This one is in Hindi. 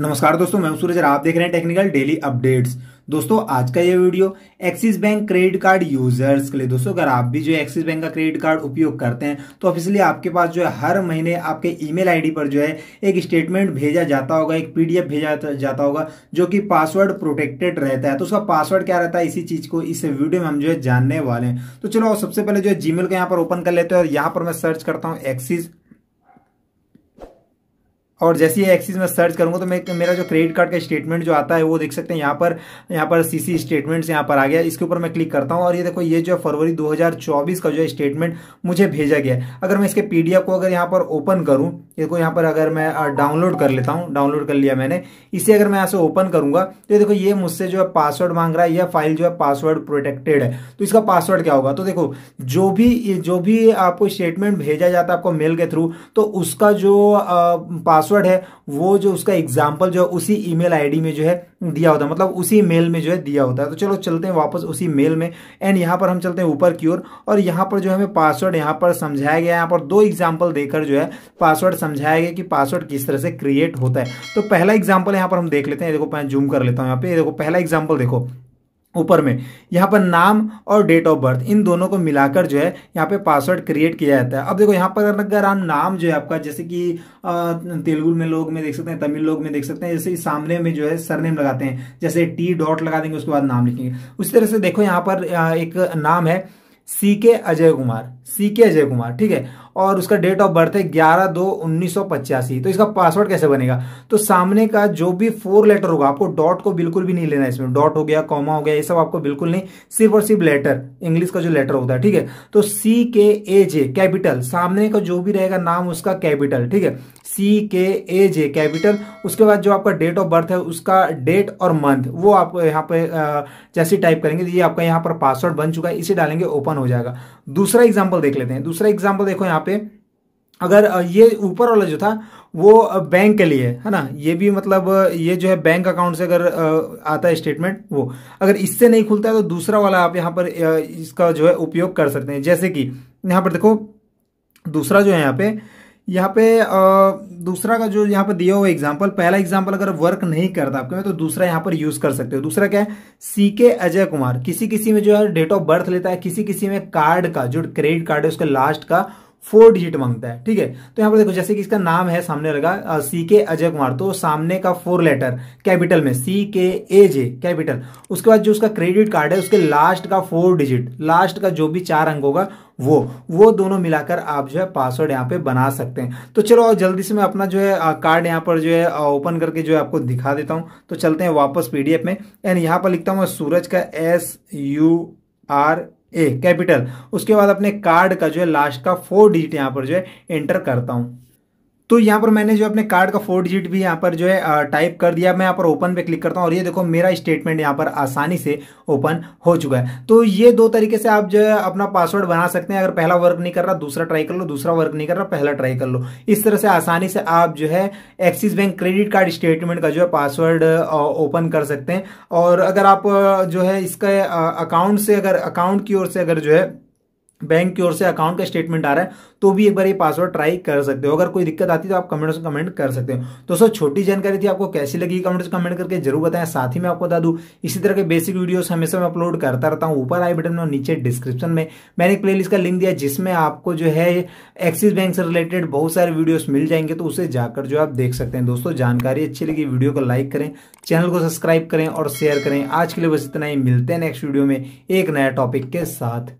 नमस्कार दोस्तों मैं सूरज आप देख रहे हैं टेक्निकल डेली अपडेट्स दोस्तों आज का ये video Axis bank credit card users के लिए दोस्तों अगर आप भी जो है एक्सिस बैंक का क्रेडिट कार्ड उपयोग करते हैं तो ऑफिसली आपके पास जो है हर महीने आपके ईमेल आईडी पर जो है एक स्टेटमेंट भेजा जाता होगा एक पीडीएफ भेजा जाता होगा जो कि पासवर्ड प्रोटेक्टेड रहता है तो उसका पासवर्ड क्या रहता है इसी चीज को इस वीडियो में हम जो है जानने वाले हैं तो चलो सबसे पहले जो है जीमेल को यहाँ पर ओपन कर लेते हैं और यहाँ पर मैं सर्च करता हूँ एक्सिस और जैसे ही एक्सिस में सर्च करूँगा तो मैं मेरा जो क्रेडिट कार्ड का स्टेटमेंट जो आता है वो देख सकते हैं यहाँ पर यहाँ पर सीसी स्टेटमेंट्स यहाँ पर आ गया इसके ऊपर मैं क्लिक करता हूँ और ये देखो ये जो फरवरी 2024 का जो है स्टेटमेंट मुझे भेजा गया है अगर मैं इसके पीडीएफ को अगर यहाँ पर ओपन करूँ देखो यहाँ पर अगर मैं डाउनलोड कर लेता हूँ डाउनलोड कर लिया मैंने इसे अगर मैं यहाँ से ओपन करूंगा तो देखो ये मुझसे जो है पासवर्ड मांग रहा है यह फाइल जो है पासवर्ड प्रोटेक्टेड है तो इसका पासवर्ड क्या होगा तो देखो जो भी जो भी आपको स्टेटमेंट भेजा जाता है आपको मेल के थ्रू तो उसका जो पासवर्ड पासवर्ड है वो जो उसका एग्जाम्पल जो है उसी ईमेल आईडी में जो है दिया होता है मतलब उसी मेल में जो है दिया होता है तो चलो चलते हैं वापस उसी मेल में एंड यहाँ पर हम चलते हैं ऊपर की ओर और, यहाँ पर जो हमें पासवर्ड यहाँ पर समझाया गया यहाँ पर दो एग्जाम्पल देकर जो है पासवर्ड समझाया गया कि पासवर्ड किस तरह से क्रिएट होता है तो पहला एग्जाम्पल यहाँ पर हम देख लेते हैं देखो मैं जूम कर लेता हूँ यहाँ पे देखो पहला एग्जाम्पल देखो ऊपर में यहाँ पर नाम और डेट ऑफ बर्थ इन दोनों को मिलाकर जो है यहाँ पे पासवर्ड क्रिएट किया जाता है अब देखो यहाँ पर अगर आप नाम जो है आपका जैसे कि तेलुगु में लोग में देख सकते हैं तमिल लोग में देख सकते हैं जैसे सामने में जो है सरनेम लगाते हैं जैसे टी डॉट लगा देंगे उसके बाद नाम लिखेंगे उसी तरह से देखो यहाँ पर एक नाम है सी के अजय कुमार सी के अजय कुमार ठीक है और उसका डेट ऑफ बर्थ है ग्यारह दो उन्नीस तो इसका पासवर्ड कैसे बनेगा तो सामने का जो भी फोर लेटर होगा आपको डॉट को बिल्कुल भी नहीं लेना इसमें डॉट हो गया कॉमा हो गया ये सब आपको बिल्कुल नहीं सिर्फ और सिर्फ लेटर इंग्लिश का जो लेटर होता है ठीक है तो सी के ए जे कैपिटल सामने का जो भी रहेगा नाम उसका कैपिटल ठीक है सी के ए जे कैपिटल उसके बाद जो आपका डेट ऑफ बर्थ है उसका डेट और मंथ वो आप यहाँ पे जैसे टाइप करेंगे ये आपका यहाँ पर पासवर्ड बन चुका है इसे डालेंगे ओपन हो जाएगा दूसरा एग्जाम्पल देख लेते हैं दूसरा एग्जाम्पल देखो यहाँ पे अगर ये ऊपर वाला जो था वो बैंक के लिए है ना ये भी मतलब ये जो है बैंक अकाउंट से अगर आता है स्टेटमेंट वो अगर इससे नहीं खुलता है तो दूसरा वाला आप यहाँ पर इसका जो है उपयोग कर सकते हैं जैसे कि यहाँ पर देखो दूसरा जो है यहाँ पे यहाँ पे दूसरा का जो यहाँ पर दिया हुआ एग्जाम्पल पहला एग्जाम्पल अगर वर्क नहीं करता आपके में तो दूसरा यहाँ पर यूज कर सकते हो दूसरा क्या है सी के अजय कुमार किसी किसी में जो है डेट ऑफ बर्थ लेता है किसी किसी में कार्ड का जो क्रेडिट कार्ड है उसके लास्ट का फोर डिजिट मांगता है ठीक है तो यहाँ पर देखो जैसे कि इसका नाम है सामने लगा सी के अजय कुमार तो सामने का फोर लेटर कैपिटल में सी के ए जे कैपिटल उसके बाद जो उसका क्रेडिट कार्ड है उसके लास्ट का फोर डिजिट लास्ट का जो भी चार अंक होगा वो वो दोनों मिलाकर आप जो है पासवर्ड यहाँ पे बना सकते हैं तो चलो जल्दी से मैं अपना जो है कार्ड यहाँ पर जो है ओपन करके जो है आपको दिखा देता हूँ तो चलते हैं वापस पीडीएफ में एंड यहाँ पर लिखता हूँ सूरज का S U R A capital उसके बाद अपने कार्ड का जो है लास्ट का फोर डिजिट यहाँ पर जो है एंटर करता हूँ तो यहाँ पर मैंने जो अपने कार्ड का फोर डिजिट भी यहाँ पर जो है टाइप कर दिया मैं यहाँ पर ओपन पे क्लिक करता हूँ और ये देखो मेरा स्टेटमेंट यहाँ पर आसानी से ओपन हो चुका है तो ये दो तरीके से आप जो है अपना पासवर्ड बना सकते हैं अगर पहला वर्क नहीं कर रहा दूसरा ट्राई कर लो दूसरा वर्क नहीं कर रहा पहला ट्राई कर लो इस तरह से आसानी से आप जो है Axis bank credit card statement का जो है पासवर्ड ओपन कर सकते हैं और अगर आप जो है इसका अकाउंट से अगर अकाउंट की ओर से अगर जो है बैंक की ओर से अकाउंट का स्टेटमेंट आ रहा है तो भी एक बार ये पासवर्ड ट्राई कर सकते हो अगर कोई दिक्कत आती है तो आप कमेंट्स से कमेंट कर सकते हो तो सर छोटी जानकारी थी आपको कैसी लगी कमेंट्स कमेंट करके जरूर बताएं साथ ही मैं आपको बता दूं इसी तरह के बेसिक वीडियोस हमेशा मैं अपलोड करता रहता हूँ ऊपर आई बटन और नीचे डिस्क्रिप्शन में मैंने एक प्ले का लिंक दिया जिसमें आपको जो है एक्सिस बैंक से रिलेटेड बहुत सारे वीडियोज मिल जाएंगे तो उसे जाकर जो आप देख सकते हैं दोस्तों जानकारी अच्छी लगी वीडियो को लाइक करें चैनल को सब्सक्राइब करें और शेयर करें आज के लिए बस इतना ही मिलते हैं नेक्स्ट वीडियो में एक नया टॉपिक के साथ